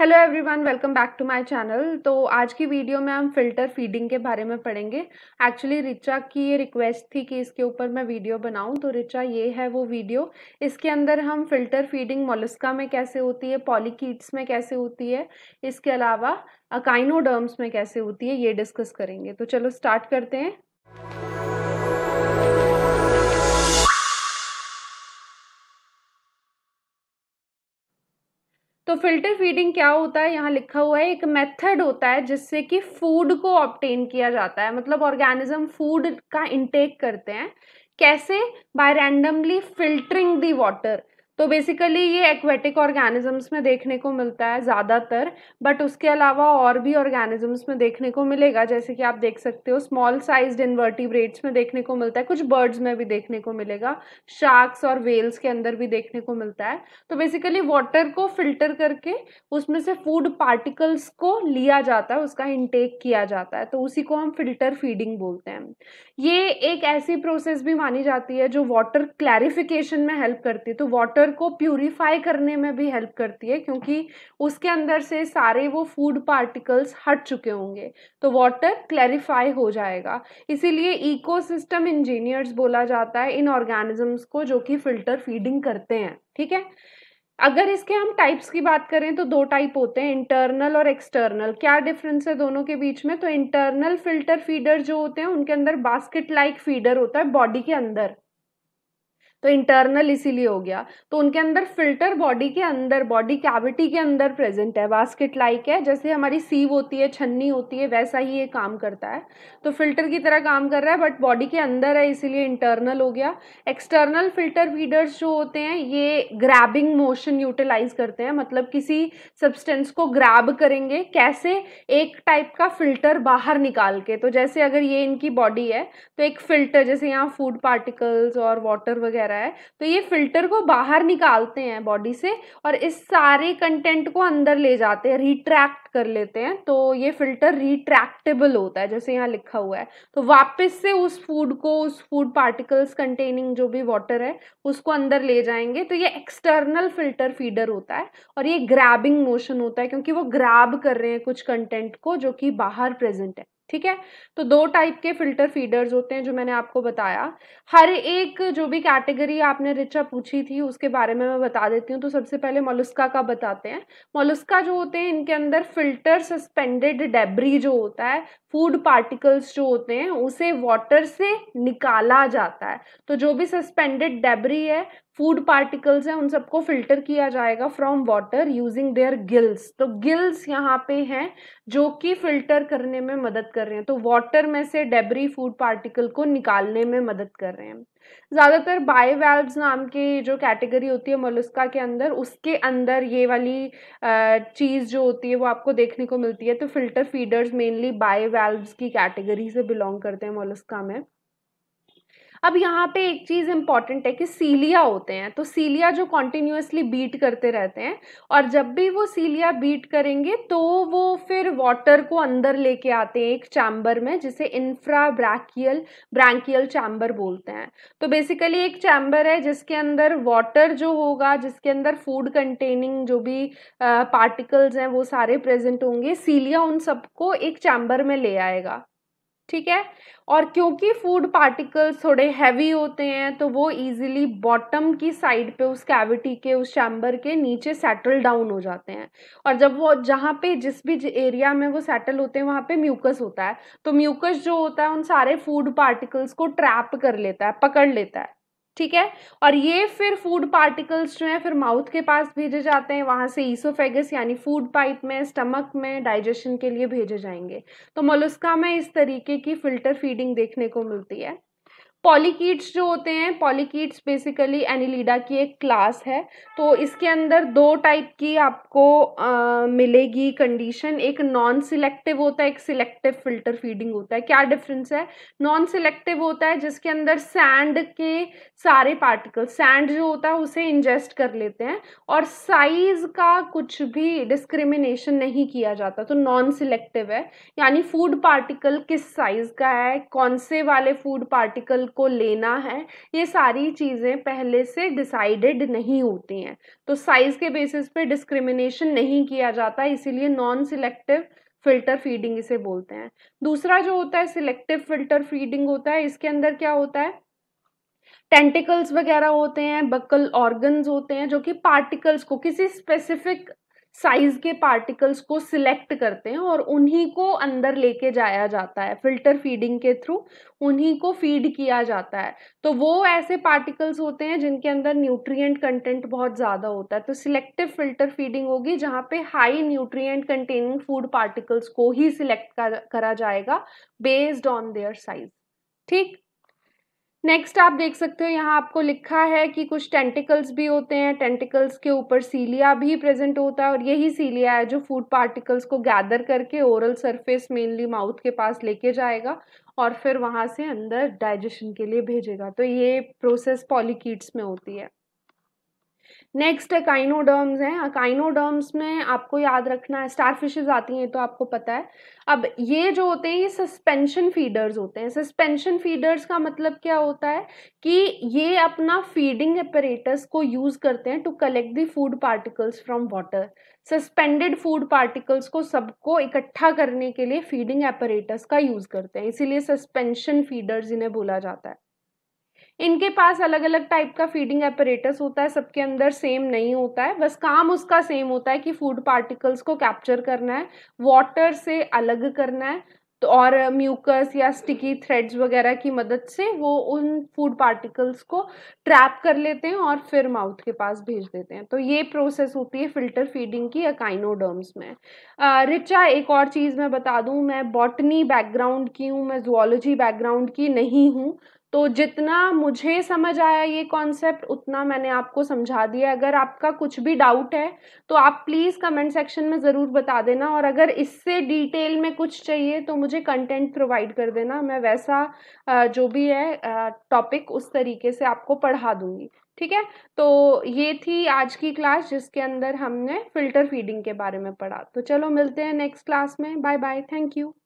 hello everyone welcome back to my channel तो आज की वीडियो में हम फिल्टर फीडिंग के बारे में पढ़ेंगे एक्चुअली रिचा की ये रिक्वेस्ट थी कि इसके ऊपर मैं वीडियो बनाऊं तो रिचा ये है वो वीडियो इसके अंदर हम फिल्टर फीडिंग मोलस्का में कैसे होती है पॉलीकीट्स में कैसे होती है इसके अलावा अकाइनोडर्म्स में कैसे होती है ये डिस्कस करेंगे तो चलो स्टार्ट करते हैं तो फिल्टर फीडिंग क्या होता है यहाँ लिखा हुआ है एक मेथड होता है जिससे कि फूड को ऑप्टेन किया जाता है मतलब ऑर्गेनिज्म फूड का इंटेक करते हैं कैसे by randomly filtering the water तो बेसिकली ये एक्वेटिक ऑर्गेनिजम्स में देखने को मिलता है ज़्यादातर बट उसके अलावा और भी ऑर्गेनिजम्स में देखने को मिलेगा जैसे कि आप देख सकते हो स्मॉल साइज इन्वर्टिब्रेट्स में देखने को मिलता है कुछ बर्ड्स में भी देखने को मिलेगा शार्क्स और वेल्स के अंदर भी देखने को मिलता है तो बेसिकली वाटर को फिल्टर करके उसमें से फूड पार्टिकल्स को लिया जाता है उसका इनटेक किया जाता है तो उसी को हम फिल्टर फीडिंग बोलते हैं ये एक ऐसी प्रोसेस भी मानी जाती है जो वाटर क्लैरिफिकेशन में हेल्प करती है तो वाटर शुगर को प्यूरिफाई करने में भी हेल्प करती है क्योंकि उसके अंदर से सारे वो फूड पार्टिकल्स हट चुके होंगे तो वाटर क्लैरिफाई हो जाएगा इसीलिए इकोसिस्टम इंजीनियर्स बोला जाता है इन ऑर्गेनिजम्स को जो कि फिल्टर फीडिंग करते हैं ठीक है अगर इसके हम टाइप्स की बात करें तो दो टाइप होते हैं इंटरनल और एक्सटर्नल क्या डिफरेंस है दोनों के बीच में तो इंटरनल फिल्टर फीडर जो होते हैं उनके अंदर बास्केट लाइक फीडर होता है बॉडी के अंदर तो इंटरनल इसीलिए हो गया तो उनके अंदर फिल्टर बॉडी के अंदर बॉडी कैविटी के अंदर प्रेजेंट है बास्केट लाइक है जैसे हमारी सीव होती है छन्नी होती है वैसा ही ये काम करता है तो फिल्टर की तरह काम कर रहा है बट बॉडी के अंदर है इसीलिए इंटरनल हो गया एक्सटर्नल फिल्टर फीडर्स जो होते हैं ये ग्रैबिंग मोशन यूटिलाइज करते हैं मतलब किसी सब्सटेंस को ग्रैब करेंगे कैसे एक टाइप का फिल्टर बाहर निकाल के तो जैसे अगर ये इनकी बॉडी है तो एक फिल्टर जैसे यहाँ फूड पार्टिकल्स और वाटर वगैरह होता है तो ये फिल्टर को बाहर निकालते हैं बॉडी से और इस सारे कंटेंट को अंदर ले जाते हैं रिट्रैक्ट कर लेते हैं तो ये फिल्टर रिट्रैक्टेबल होता है जैसे यहाँ लिखा हुआ है तो वापस से उस फूड को उस फूड पार्टिकल्स कंटेनिंग जो भी वाटर है उसको अंदर ले जाएंगे तो ये एक्सटर्नल फिल्टर फीडर होता है और ये ग्रैबिंग मोशन होता है क्योंकि वो ग्रैब कर रहे हैं कुछ कंटेंट को जो कि बाहर प्रेजेंट है ठीक है तो दो टाइप के फिल्टर फीडर्स होते हैं जो मैंने आपको बताया हर एक जो भी कैटेगरी आपने रिचा पूछी थी उसके बारे में मैं बता देती हूँ तो सबसे पहले मोलुस्का का बताते हैं मोलुस्का जो होते हैं इनके अंदर फिल्टर सस्पेंडेड डेबरी जो होता है फूड पार्टिकल्स जो होते हैं उसे वाटर से निकाला जाता है तो जो भी सस्पेंडेड डेबरी है फूड पार्टिकल्स हैं उन सबको फिल्टर किया जाएगा from water using their gills तो गिल्स यहाँ पे हैं जो कि फिल्टर करने में मदद कर रहे हैं तो वाटर में से डेबरी फूड पार्टिकल को निकालने में मदद कर रहे हैं ज़्यादातर बायोवेल्व्स नाम की जो कैटेगरी होती है मोलुस्का के अंदर उसके अंदर ये वाली चीज़ जो होती है वो आपको देखने को मिलती है तो फिल्टर फीडर्स मेनली बायोवेल्व्स की कैटेगरी से बिलोंग करते हैं मोलुस्का में अब यहाँ पे एक चीज़ इम्पॉर्टेंट है कि सीलिया होते हैं तो सीलिया जो कॉन्टिन्यूसली बीट करते रहते हैं और जब भी वो सीलिया बीट करेंगे तो वो फिर वाटर को अंदर लेके आते हैं एक चैम्बर में जिसे इंफ्रा ब्रैकियल ब्रैंकियल चैम्बर बोलते हैं तो बेसिकली एक चैम्बर है जिसके अंदर वाटर जो होगा जिसके अंदर फूड कंटेनिंग जो भी पार्टिकल्स हैं वो सारे प्रेजेंट होंगे सीलिया उन सबको एक चैम्बर में ले आएगा ठीक है और क्योंकि फूड पार्टिकल्स थोड़े हैवी होते हैं तो वो इजीली बॉटम की साइड पे उस कैविटी के उस चैम्बर के नीचे सेटल डाउन हो जाते हैं और जब वो जहाँ पे जिस भी एरिया में वो सेटल होते हैं वहाँ पे म्यूकस होता है तो म्यूकस जो होता है उन सारे फूड पार्टिकल्स को ट्रैप कर लेता है पकड़ लेता है ठीक है और ये फिर फूड पार्टिकल्स जो हैं फिर माउथ के पास भेजे जाते हैं वहाँ से ईसोफेगस यानी फूड पाइप में स्टमक में डाइजेशन के लिए भेजे जाएंगे तो मोलुस्का में इस तरीके की फिल्टर फीडिंग देखने को मिलती है पॉलीकीट्स जो होते हैं पॉलीकीट्स बेसिकली एनिलीडा की एक क्लास है तो इसके अंदर दो टाइप की आपको आ, मिलेगी कंडीशन एक नॉन सिलेक्टिव होता है एक सिलेक्टिव फिल्टर फीडिंग होता है क्या डिफरेंस है नॉन सिलेक्टिव होता है जिसके अंदर सैंड के सारे पार्टिकल सैंड जो होता है उसे इंजेस्ट कर लेते हैं और साइज का कुछ भी डिस्क्रिमिनेशन नहीं किया जाता तो नॉन सिलेक्टिव है यानी फूड पार्टिकल किस साइज का है कौन से वाले फूड पार्टिकल को लेना है ये सारी चीज़ें पहले से डिसाइडेड नहीं होती हैं तो साइज़ के बेसिस पे डिस्क्रिमिनेशन नहीं किया जाता इसीलिए नॉन सिलेक्टिव फिल्टर फीडिंग इसे बोलते हैं दूसरा जो होता है सिलेक्टिव फिल्टर फीडिंग होता है इसके अंदर क्या होता है टेंटिकल्स वगैरह होते हैं बकल ऑर्गन्स होते हैं जो कि पार्टिकल्स को किसी स्पेसिफिक साइज के पार्टिकल्स को सिलेक्ट करते हैं और उन्हीं को अंदर लेके जाया जाता है फिल्टर फीडिंग के थ्रू उन्हीं को फीड किया जाता है तो वो ऐसे पार्टिकल्स होते हैं जिनके अंदर न्यूट्रिएंट कंटेंट बहुत ज़्यादा होता है तो सिलेक्टिव फिल्टर फीडिंग होगी जहाँ पे high nutrient containing food particles को ही सिलेक्ट करा जाएगा बेस्ड ऑन देयर साइज ठीक नेक्स्ट आप देख सकते हो यहाँ आपको लिखा है कि कुछ टेंटिकल्स भी होते हैं टेंटिकल्स के ऊपर सीलिया भी प्रेजेंट होता है और यही सीलिया है जो फूड पार्टिकल्स को गैदर करके ओरल सरफेस मेनली माउथ के पास लेके जाएगा और फिर वहाँ से अंदर डाइजेशन के लिए भेजेगा तो ये प्रोसेस पॉलीकीट्स में होती है नेक्स्ट है काइनोडर्म्स हैं काइनोडर्म्स हाँ, में आपको याद रखना है स्टार फिशेज आती हैं तो आपको पता है अब ये जो होते हैं ये सस्पेंशन फीडर्स होते हैं सस्पेंशन फीडर्स का मतलब क्या होता है कि ये अपना फीडिंग अपरेटस को यूज़ करते हैं to collect the food particles from water suspended food particles को सबको इकट्ठा करने के लिए फीडिंग एपरेटर्स का यूज़ करते हैं इसीलिए सस्पेंशन फीडर्स इन्हें बोला जाता है इनके पास अलग अलग टाइप का फीडिंग एपरेटस होता है सबके अंदर सेम नहीं होता है बस काम उसका सेम होता है कि फूड पार्टिकल्स को कैप्चर करना है वाटर से अलग करना है तो और म्यूकस या स्टिकी थ्रेड्स वगैरह की मदद से वो उन फूड पार्टिकल्स को ट्रैप कर लेते हैं और फिर माउथ के पास भेज देते हैं तो ये प्रोसेस होती है फिल्टर फीडिंग की अकाइनोडर्म्स में रिचा एक और चीज़ मैं बता दूँ मैं बॉटनी बैकग्राउंड की हूँ मैं जुआलॉजी बैकग्राउंड की नहीं हूँ तो जितना मुझे समझ आया ये कॉन्सेप्ट उतना मैंने आपको समझा दिया अगर आपका कुछ भी डाउट है तो आप प्लीज़ कमेंट सेक्शन में ज़रूर बता देना और अगर इससे डिटेल में कुछ चाहिए तो मुझे कंटेंट प्रोवाइड कर देना मैं वैसा जो भी है टॉपिक उस तरीके से आपको पढ़ा दूँगी ठीक है तो ये थी आज की क्लास जिसके अंदर हमने फ़िल्टर फीडिंग के बारे में पढ़ा तो चलो मिलते हैं नेक्स्ट क्लास में बाय बाय थैंक यू